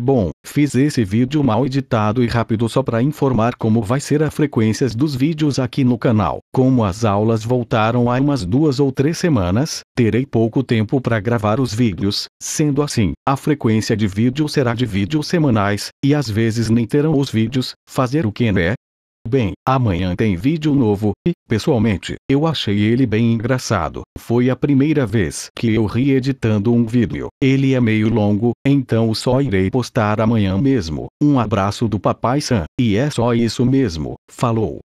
Bom, fiz esse vídeo mal editado e rápido só para informar como vai ser a frequências dos vídeos aqui no canal. Como as aulas voltaram há umas duas ou três semanas, terei pouco tempo para gravar os vídeos, sendo assim, a frequência de vídeo será de vídeos semanais, e às vezes nem terão os vídeos, fazer o que né? Bem, amanhã tem vídeo novo, e, pessoalmente, eu achei ele bem engraçado. Foi a primeira vez que eu ri editando um vídeo. Ele é meio longo, então só irei postar amanhã mesmo. Um abraço do Papai Sam, e é só isso mesmo. Falou.